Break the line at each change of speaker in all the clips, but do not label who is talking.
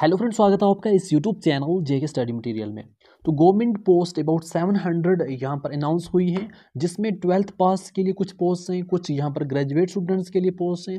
Hello friend स्वागत है आपका इस यूट्यूब चैनल जे के स्टडी मटेरियल में तो गवर्नमेंट पोस्ट अबाउट 700 हंड्रेड यहाँ पर अनाउंस हुई है जिसमें ट्वेल्थ पास के लिए कुछ पोस्ट हैं कुछ यहाँ पर ग्रेजुएट स्टूडेंट्स के लिए पोस्ट हैं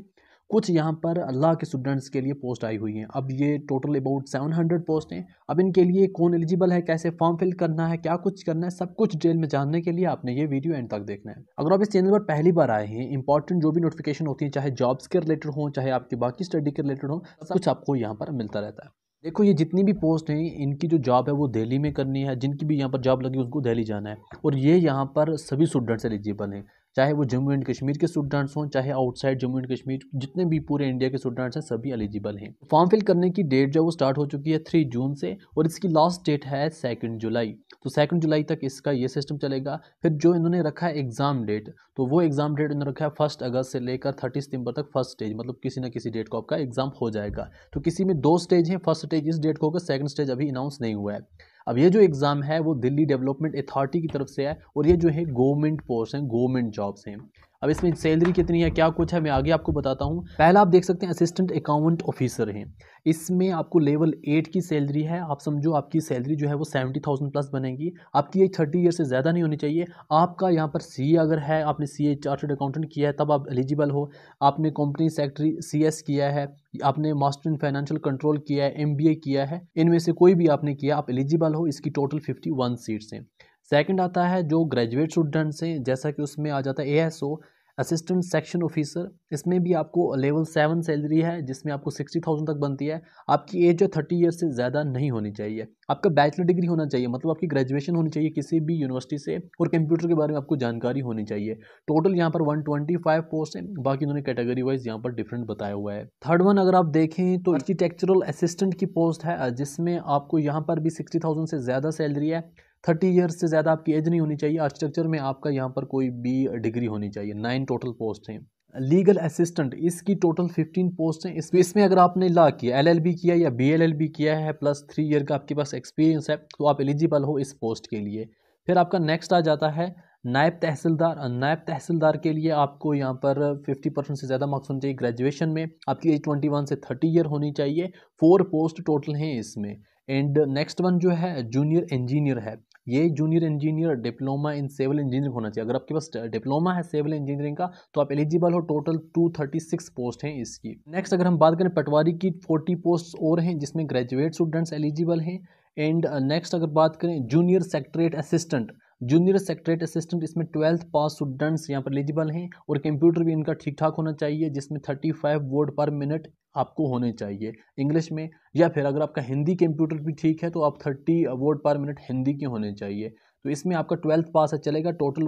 कुछ यहाँ पर अल्लाह के स्टूडेंट्स के लिए पोस्ट आई हुई हैं अब ये total about seven hundred post हैं अब इनके लिए कौन एलिजिबल है कैसे फॉर्म फिल करना है क्या कुछ करना है सब कुछ डिटेल में जानने के लिए आपने ये वीडियो एंड तक देखना है अगर आप इस चैनल पर पहली बार आए हैं इंपॉर्टेंट जो भी नोटिफिकेशन होती है चाहे जॉब्स के रिलेटेड हों चाहे आपकी बाकी स्टडी के रिलेटेड हों सब कुछ आपको यहाँ पर मिलता रहता है देखो ये जितनी भी पोस्ट हैं इनकी जो जॉब है वो दिल्ली में करनी है जिनकी भी यहाँ पर जॉब लगी उसको दिल्ली जाना है और ये यहाँ पर सभी स्टूडेंट्स एलिजिबल हैं चाहे वो जम्मू एंड कश्मीर के स्टूडेंट्स हों चाहे आउटसाइड जम्मू एंड कश्मीर जितने भी पूरे इंडिया के स्टूडेंट्स हैं सभी एलिजिबल हैं फॉर्म फिल करने की डेट जो वो स्टार्ट हो चुकी है थ्री जून से और इसकी लास्ट डेट है सेकेंड जुलाई तो सेकेंड जुलाई तक इसका ये सिस्टम चलेगा फिर जो इन्होंने रखा है एग्ज़ाम डेट तो वो एग्ज़ाम डेट इन्होंने रखा है फर्स्ट अगस्त से लेकर थर्टी सितंबर तक फर्स्ट स्टेज मतलब किसी ना किसी डेट को आपका एग्ज़ाम हो जाएगा तो किसी में दो स्टेज है फर्स्ट स्टेज इस डेट को होगा सेकंड स्टेज अभी अनाउंस नहीं हुआ है अब ये जो एग्ज़ाम है वो दिल्ली डेवलपमेंट अथॉरिटी की तरफ से है और ये जो है गवर्नमेंट पोस्ट हैं गवर्नमेंट जॉब्स हैं अब इसमें सैलरी कितनी है क्या कुछ है मैं आगे आपको बताता हूँ पहला आप देख सकते हैं असिस्टेंट अकाउंट ऑफिसर हैं इसमें आपको लेवल एट की सैलरी है आप समझो आपकी सैलरी जो है वो सेवेंटी थाउजेंड प्लस बनेगी आपकी एज थर्टी ईयर से ज़्यादा नहीं होनी चाहिए आपका यहाँ पर सी अगर है आपने सी ए चार्टर्ड अकाउंटेंट किया है तब आप एलिजिबल हो आपने कंपनी सेक्रेटरी सी एस किया है आपने मास्टर इन फाइनेंशियल कंट्रोल किया है एम बी ए किया है इनमें से कोई भी आपने किया आप एलिजिबल हो इसकी टोटल फिफ्टी वन सीट्स हैं सेकंड आता है जो ग्रेजुएट स्टूडेंट से जैसा कि उसमें आ जाता है एएसओ असिस्टेंट सेक्शन ऑफिसर इसमें भी आपको लेवल सेवन सैलरी है जिसमें आपको सिक्सटी थाउजेंड तक बनती है आपकी एज जो थर्टी ईयर से ज़्यादा नहीं होनी चाहिए आपका बैचलर डिग्री होना चाहिए मतलब आपकी ग्रेजुएशन होनी चाहिए किसी भी यूनिवर्सिटी से और कंप्यूटर के बारे में आपको जानकारी होनी चाहिए टोटल यहाँ पर वन ट्वेंटी फाइव पोस्ट है बाकी उन्होंने कैटेगरी वाइज यहाँ पर डिफरेंट बताया हुआ है थर्ड वन अगर आप देखें तो आर्किटेक्चरल अच्छा। असिस्टेंट की पोस्ट है जिसमें आपको यहाँ पर भी सिक्सटी थाउजेंड से ज़्यादा सैलरी है थर्टी ईयर्स से ज़्यादा आपकी एज नहीं होनी चाहिए आर्किटेक्चर में आपका यहाँ पर कोई बी डिग्री होनी चाहिए नाइन टोटल पोस्ट हैं लीगल असिस्टेंट इसकी टोटल फिफ्टीन पोस्ट हैं इसमें इसमें अगर आपने ला किया एलएलबी किया या बीएलएलबी किया है प्लस थ्री ईयर का आपके पास एक्सपीरियंस है तो आप एलिजिबल हो इस पोस्ट के लिए फिर आपका नेक्स्ट आ जाता है नायब तहसीलदार नायब तहसीलदार के लिए आपको यहाँ पर 50 परसेंट से ज़्यादा मार्क्स होने चाहिए ग्रेजुएशन में आपकी एज 21 से 30 ईयर होनी चाहिए फोर पोस्ट टोटल हैं इसमें एंड नेक्स्ट वन जो है जूनियर इंजीनियर है ये junior engineer diploma in civil engineering होना चाहिए अगर आपके पास डिप्लोमा है सिविल इंजीनियरिंग का तो आप एलिजिबल हो टोटल 236 पोस्ट हैं इसकी नेक्स्ट अगर हम बात करें पटवारी की 40 पोस्ट और हैं जिसमें ग्रेजुएट स्टूडेंट्स एलिजिबल हैं एंड नेक्स्ट uh, अगर बात करें junior secretariat assistant junior secretary assistant इसमें ट्वेल्थ पास स्टूडेंट्स यहाँ पर एलिजिबल हैं और कंप्यूटर भी इनका ठीक ठाक होना चाहिए जिसमें thirty five word per minute आपको होने चाहिए इंग्लिश में या फिर अगर आपका हिंदी कंप्यूटर भी ठीक है तो आप thirty word per minute Hindi के होने चाहिए तो इसमें आपका ट्वेल्थ पास चलेगा टोटल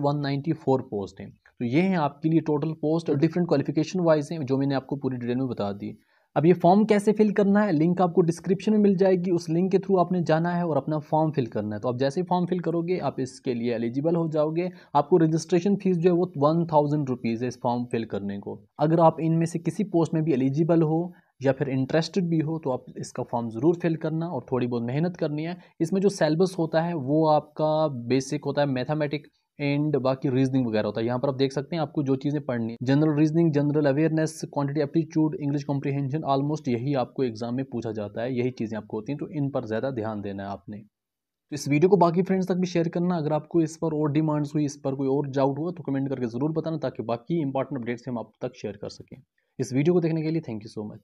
फोर पोस्ट हैं तो ये हैं आपके लिए total post different qualification wise हैं जो मैंने आपको पूरी डिटेल में बता दी अब ये फॉर्म कैसे फिल करना है लिंक आपको डिस्क्रिप्शन में मिल जाएगी उस लिंक के थ्रू आपने जाना है और अपना फॉर्म फिल करना है तो आप जैसे फॉर्म फिल करोगे आप इसके लिए एलिजिबल हो जाओगे आपको रजिस्ट्रेशन फीस जो है वो वन थाउजेंड रुपीज़ है इस फॉर्म फिल करने को अगर आप इनमें से किसी पोस्ट में भी एलिजिबल हो या फिर इंटरेस्टेड भी हो तो आप इसका फॉर्म ज़रूर फिल करना और थोड़ी बहुत मेहनत करनी है इसमें जो सेलेबस होता है वो आपका बेसिक होता है मैथामेटिक्स एंड बाकी रीजनिंग वगैरह होता है यहाँ पर आप देख सकते हैं आपको जो चीज़ें पढ़नी general reasoning general awareness quantity aptitude English comprehension almost यही आपको एग्जाम में पूछा जाता है यही चीज़ें आपको होती हैं तो इन पर ज़्यादा ध्यान देना है आपने तो इस वीडियो को बाकी फ्रेंड्स तक भी शेयर करना अगर आपको इस पर और डिमांड्स हुई इस पर कोई और डाउट हुआ तो कमेंट करके ज़रूर बताना ताकि बाकी इंपॉर्टेंट अपडेट्स हम आप तक शेयर कर सकें इस वीडियो को देखने के लिए थैंक यू सो मच